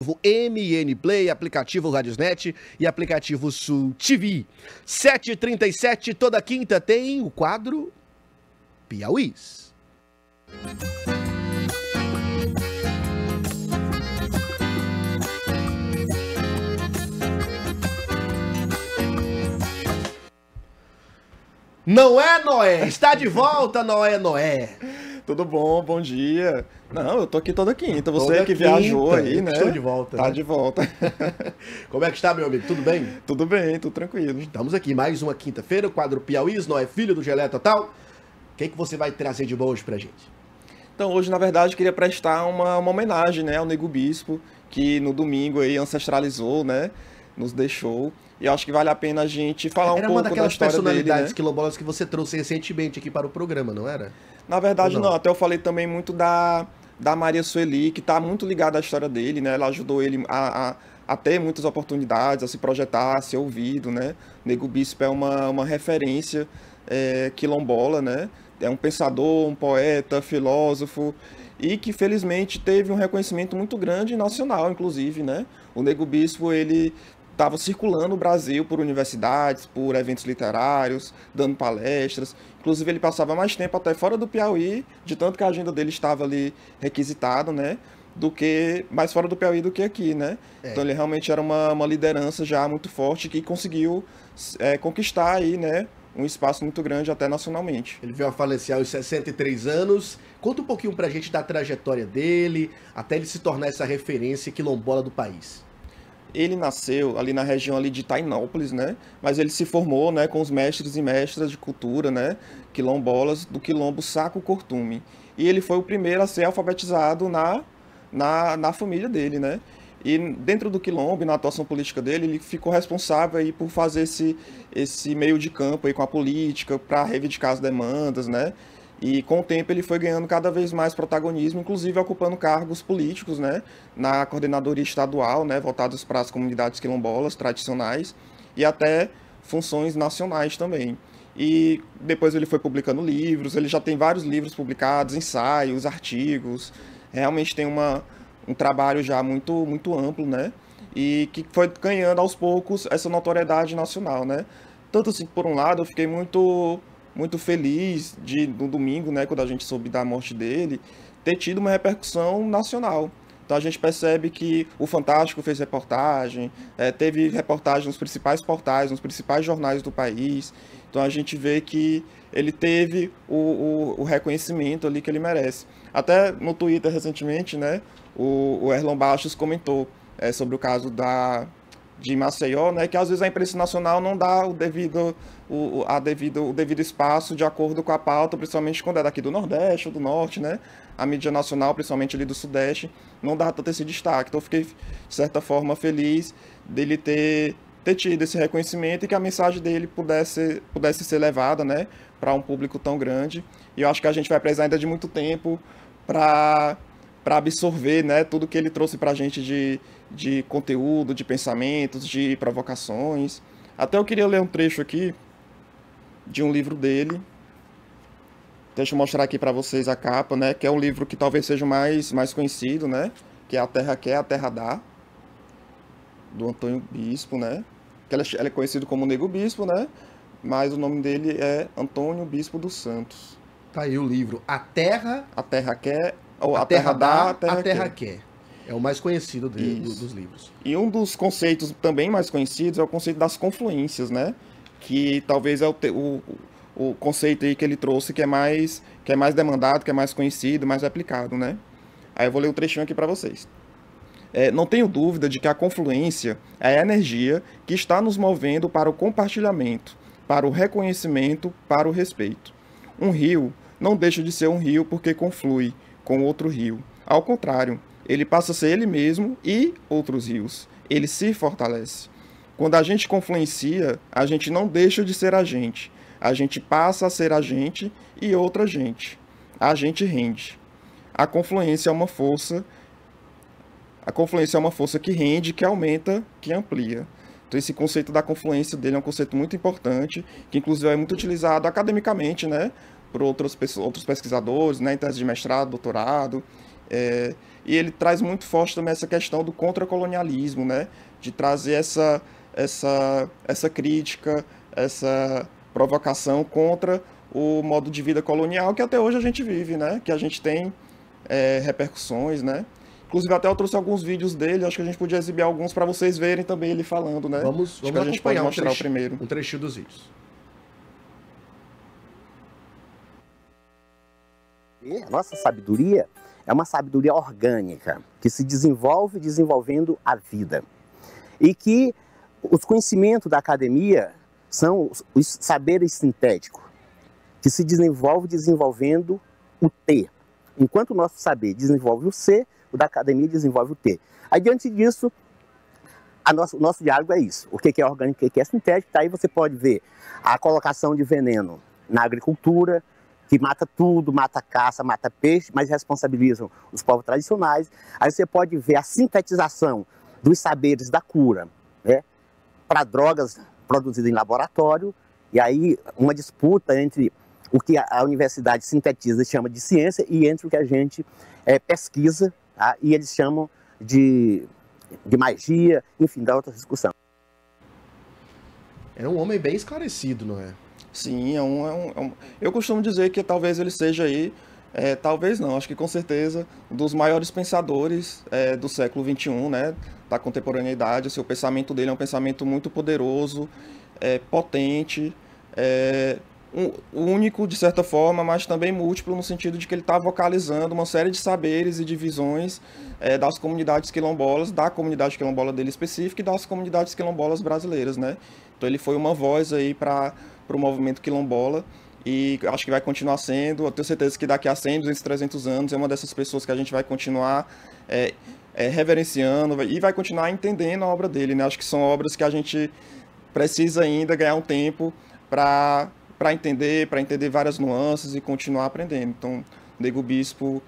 aplicativo MN Play, aplicativo Radiosnet e aplicativo Sul TV. 7h37, toda quinta tem o quadro Piauís. Não é Noé, está de volta, Noé Noé. Tudo bom, bom dia. Não, eu tô aqui toda quinta. Você que quinta, viajou aí, né? Estou de volta. Tá né? de volta. Como é que está, meu amigo? Tudo bem? Tudo bem, tudo tranquilo. Estamos aqui, mais uma quinta-feira, o quadro Piauíz, Noé Filho do Gelé Total. O que, é que você vai trazer de bom hoje pra gente? Então, hoje, na verdade, eu queria prestar uma, uma homenagem né, ao Nego Bispo, que no domingo aí ancestralizou, né? Nos deixou. E acho que vale a pena a gente falar era um pouco da Era uma daquelas né? personalidades quilombolas que você trouxe recentemente aqui para o programa, não era? Na verdade, não? não. Até eu falei também muito da, da Maria Sueli, que está muito ligada à história dele, né? Ela ajudou ele a, a, a, ter muitas oportunidades, a se projetar, a ser ouvido, né? Nego Bispo é uma, uma referência é, quilombola, né? É um pensador, um poeta, filósofo e que felizmente teve um reconhecimento muito grande nacional, inclusive, né? O Nego Bispo ele estava circulando o Brasil por universidades, por eventos literários, dando palestras. Inclusive, ele passava mais tempo até fora do Piauí, de tanto que a agenda dele estava ali requisitada, né? Do que mais fora do Piauí do que aqui, né? É. Então, ele realmente era uma, uma liderança já muito forte que conseguiu é, conquistar aí, né? Um espaço muito grande até nacionalmente. Ele veio a falecer aos 63 anos. Conta um pouquinho pra gente da trajetória dele, até ele se tornar essa referência quilombola do país. Ele nasceu ali na região ali de Tainópolis, né? Mas ele se formou, né, com os mestres e mestras de cultura, né, quilombolas do quilombo Saco Cortume. E ele foi o primeiro a ser alfabetizado na na, na família dele, né? E dentro do quilombo, na atuação política dele, ele ficou responsável aí por fazer esse, esse meio de campo aí com a política para reivindicar as demandas, né? E com o tempo ele foi ganhando cada vez mais protagonismo, inclusive ocupando cargos políticos, né, na coordenadoria estadual, né, voltados para as comunidades quilombolas tradicionais e até funções nacionais também. E depois ele foi publicando livros, ele já tem vários livros publicados, ensaios, artigos. Realmente tem uma, um trabalho já muito muito amplo, né? E que foi ganhando aos poucos essa notoriedade nacional, né? Tanto assim, por um lado, eu fiquei muito muito feliz de no domingo, né, quando a gente soube da morte dele, ter tido uma repercussão nacional. Então a gente percebe que o Fantástico fez reportagem, é, teve reportagem nos principais portais, nos principais jornais do país. Então a gente vê que ele teve o, o, o reconhecimento ali que ele merece. Até no Twitter recentemente, né, o, o Erlon Bastos comentou é, sobre o caso da, de Maceió, né, que às vezes a imprensa nacional não dá o devido, o, a devido, o devido espaço de acordo com a pauta, principalmente quando é daqui do Nordeste ou do Norte, né? A mídia nacional, principalmente ali do Sudeste, não dá tanto esse destaque. Então fiquei, de certa forma, feliz dele ter, ter tido esse reconhecimento e que a mensagem dele pudesse, pudesse ser levada, né, para um público tão grande. E eu acho que a gente vai precisar ainda de muito tempo para para absorver né, tudo que ele trouxe para a gente de, de conteúdo, de pensamentos, de provocações. Até eu queria ler um trecho aqui de um livro dele. Deixa eu mostrar aqui para vocês a capa, né? Que é um livro que talvez seja mais, mais conhecido, né? Que é A Terra Quer, A Terra Dá, do Antônio Bispo, né? Que é, ele é conhecido como Nego Bispo, né? Mas o nome dele é Antônio Bispo dos Santos. Tá aí o livro A Terra... A Terra Quer, ou a, a terra, terra, dá, a terra, a terra quer. quer. É o mais conhecido de, do, dos livros. E um dos conceitos também mais conhecidos é o conceito das confluências, né? Que talvez é o, te, o, o conceito aí que ele trouxe que é mais que é mais demandado, que é mais conhecido, mais aplicado, né? Aí eu vou ler um trechinho aqui para vocês. É, não tenho dúvida de que a confluência é a energia que está nos movendo para o compartilhamento, para o reconhecimento, para o respeito. Um rio não deixa de ser um rio porque conflui, com outro rio. Ao contrário, ele passa a ser ele mesmo e outros rios. Ele se fortalece. Quando a gente confluencia, a gente não deixa de ser a gente. A gente passa a ser a gente e outra gente. A gente rende. A confluência é uma força. A confluência é uma força que rende, que aumenta, que amplia. Então esse conceito da confluência dele é um conceito muito importante, que inclusive é muito utilizado academicamente, né? por outros, outros pesquisadores, né, em tese de mestrado, doutorado, é, e ele traz muito forte também essa questão do contracolonialismo, né, de trazer essa, essa, essa crítica, essa provocação contra o modo de vida colonial que até hoje a gente vive, né, que a gente tem é, repercussões, né, Inclusive, até eu trouxe alguns vídeos dele, acho que a gente podia exibir alguns para vocês verem também ele falando, né? Vamos, vamos acho que a gente pode mostrar um trecho, o primeiro. Um trechinho dos vídeos. a nossa sabedoria é uma sabedoria orgânica, que se desenvolve desenvolvendo a vida. E que os conhecimentos da academia são os saberes sintéticos, que se desenvolve desenvolvendo o T. Enquanto o nosso saber desenvolve o C, o da academia desenvolve o T. Aí, diante disso, nosso, o nosso diálogo é isso. O que é orgânico e o que é sintético. Daí tá? você pode ver a colocação de veneno na agricultura, que mata tudo, mata caça, mata peixe, mas responsabilizam os povos tradicionais. Aí você pode ver a sintetização dos saberes da cura, né? Para drogas produzidas em laboratório, e aí uma disputa entre o que a universidade sintetiza e chama de ciência e entre o que a gente é, pesquisa tá? e eles chamam de, de magia, enfim, da outra discussão. Era é um homem bem esclarecido, não é? Sim, é um, é um, é um, eu costumo dizer que talvez ele seja aí, é, talvez não, acho que com certeza, um dos maiores pensadores é, do século XXI, né, da contemporaneidade. Assim, o pensamento dele é um pensamento muito poderoso, é, potente, é, único de certa forma, mas também múltiplo no sentido de que ele está vocalizando uma série de saberes e de visões das comunidades quilombolas, da comunidade quilombola dele específica e das comunidades quilombolas brasileiras, né? Então ele foi uma voz aí para para o movimento quilombola e acho que vai continuar sendo. Eu tenho certeza que daqui a 100, 200, 300 anos é uma dessas pessoas que a gente vai continuar é, é, reverenciando e vai continuar entendendo a obra dele. Né? Acho que são obras que a gente precisa ainda ganhar um tempo para entender, para entender várias nuances e continuar aprendendo. Então, Nego Bispo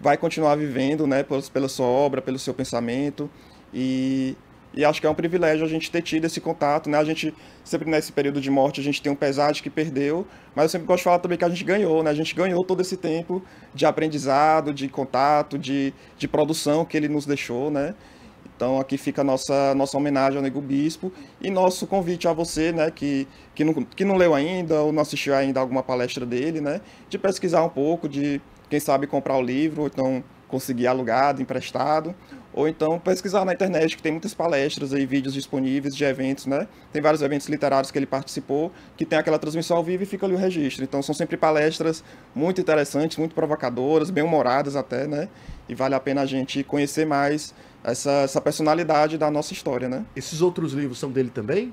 vai continuar vivendo né, pela, pela sua obra, pelo seu pensamento e e acho que é um privilégio a gente ter tido esse contato, né? A gente sempre nesse período de morte a gente tem um pesar de que perdeu, mas eu sempre gosto de falar também que a gente ganhou, né? A gente ganhou todo esse tempo de aprendizado, de contato, de, de produção que ele nos deixou, né? Então aqui fica a nossa, nossa homenagem ao Nego Bispo e nosso convite a você, né, que, que, não, que não leu ainda ou não assistiu ainda alguma palestra dele, né, de pesquisar um pouco, de quem sabe comprar o livro, ou então conseguir alugado, emprestado, ou então pesquisar na internet, que tem muitas palestras e vídeos disponíveis de eventos, né? Tem vários eventos literários que ele participou, que tem aquela transmissão ao vivo e fica ali o registro. Então são sempre palestras muito interessantes, muito provocadoras, bem-humoradas até, né? E vale a pena a gente conhecer mais essa, essa personalidade da nossa história, né? Esses outros livros são dele também?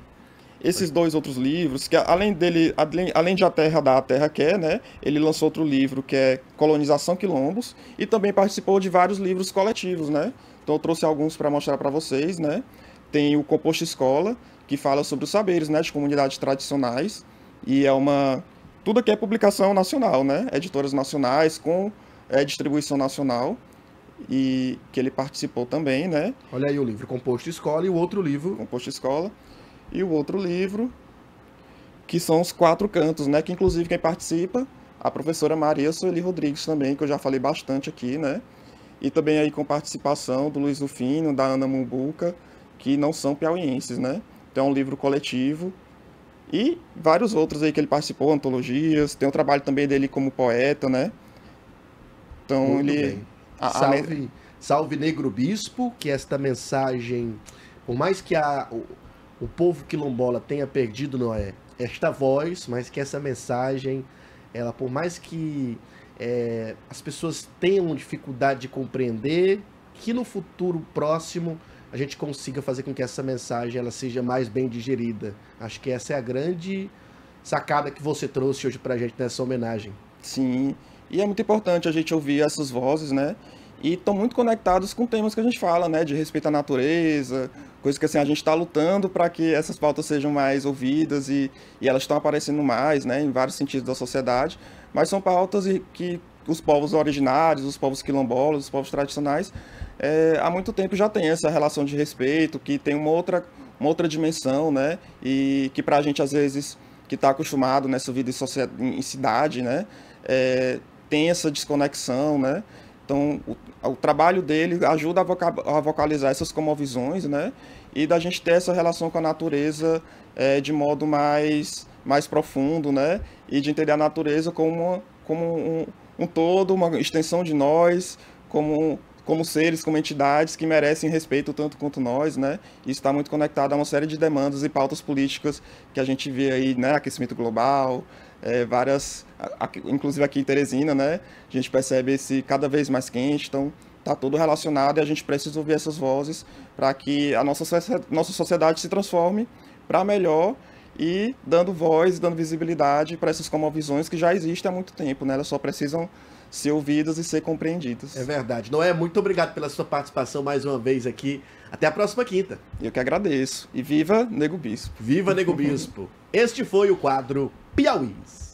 Esses dois outros livros, que além dele, além, além de A Terra da A Terra Quer, né? Ele lançou outro livro que é Colonização Quilombos e também participou de vários livros coletivos, né? Então eu trouxe alguns para mostrar para vocês, né? Tem o Composto Escola, que fala sobre os saberes, né, de comunidades tradicionais, e é uma tudo aqui é publicação nacional, né? Editoras nacionais com é, distribuição nacional e que ele participou também, né? Olha aí o livro Composto Escola e o outro livro Composto Escola e o outro livro que são os quatro cantos, né? Que inclusive quem participa a professora Maria Sueli Rodrigues também, que eu já falei bastante aqui, né? e também aí com participação do Luiz Rufino, da Ana Mumbuca, que não são piauienses, né? Então é um livro coletivo e vários outros aí que ele participou, antologias, tem o um trabalho também dele como poeta, né? Então Muito ele a, a... salve, salve Negro Bispo, que esta mensagem, por mais que a, o, o povo quilombola tenha perdido, não é, esta voz, mas que essa mensagem, ela por mais que é, as pessoas tenham dificuldade de compreender, que no futuro próximo a gente consiga fazer com que essa mensagem ela seja mais bem digerida. Acho que essa é a grande sacada que você trouxe hoje para a gente nessa homenagem. Sim, e é muito importante a gente ouvir essas vozes, né? E estão muito conectados com temas que a gente fala, né? De respeito à natureza, Coisa que assim, a gente está lutando para que essas pautas sejam mais ouvidas e, e elas estão aparecendo mais né, em vários sentidos da sociedade, mas são pautas que os povos originários, os povos quilombolas, os povos tradicionais, é, há muito tempo já tem essa relação de respeito, que tem uma outra, uma outra dimensão, né? E que para a gente, às vezes, que está acostumado nessa vida em, sociedade, em cidade, né? É, tem essa desconexão, né? Então, o, o trabalho dele ajuda a, vocalizar essas comovisões, né? E da gente ter essa relação com a natureza é, de modo mais, mais profundo, né? E de entender a natureza como, uma, como um, um todo, uma extensão de nós, como como seres, como entidades que merecem respeito tanto quanto nós, né? Isso está muito conectado a uma série de demandas e pautas políticas que a gente vê aí, né? Aquecimento global, é, várias, inclusive aqui em Teresina, né? A gente percebe esse cada vez mais quente, então está tudo relacionado e a gente precisa ouvir essas vozes para que a nossa, nossa sociedade se transforme para melhor e dando voz, dando visibilidade para essas comovisões que já existem há muito tempo, né? Elas só precisam ser ouvidos e ser compreendidos. É verdade. Noé, muito obrigado pela sua participação mais uma vez aqui. Até a próxima quinta. Eu que agradeço. E viva Nego Bispo. Viva Nego Bispo. este foi o quadro Piauís.